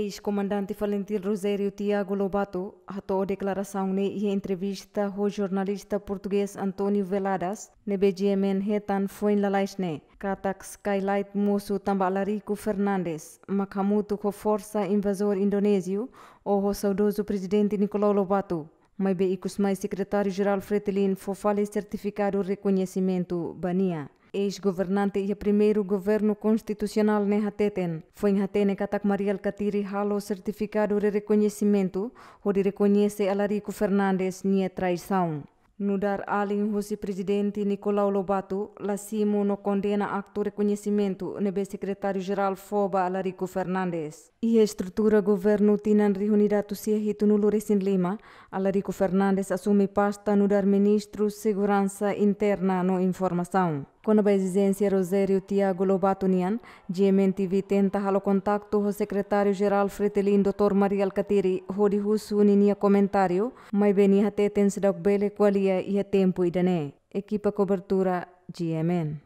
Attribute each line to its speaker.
Speaker 1: Ex-comandante Valentim Rosério Tiago Lobato atou a declaração e entrevista ao jornalista português António Veladas, ne BGMN Hetan foi lalaisne, Katak Skylight Musu Tambalarico Fernandes, Makamutu com força invasor indonésio, ou saudoso presidente Nicolau Lobato. Mas bem, mais secretário-geral Fretilin foi fale certificado reconhecimento Bania ex-governante e primeiro governo constitucional nem hateten. Foi em hatene katak Mariel Katiri halo certificado de reconhecimento, onde reconhece Alarico Fernandes nia traição. Nudar alin husi presidente Nicolau Lobato, Lacimo no condena acto reconhecimento nebe secretário-geral FOBA Alarico Fernandes. E a estrutura governo tinan reuniratu siehito no Lures em Lima, Alarico Fernandes assume pasta no dar ministro segurança interna no informação. Quando a exigência Rosério Tiago Lobato Nian, GMTV tenta halo contacto o secretário-geral Fretilin Dr. Maria Alcatiri, Rodi Husuni nia comentário, mas bem até tem se bele qualia e tempo e dané. Equipa cobertura GMN.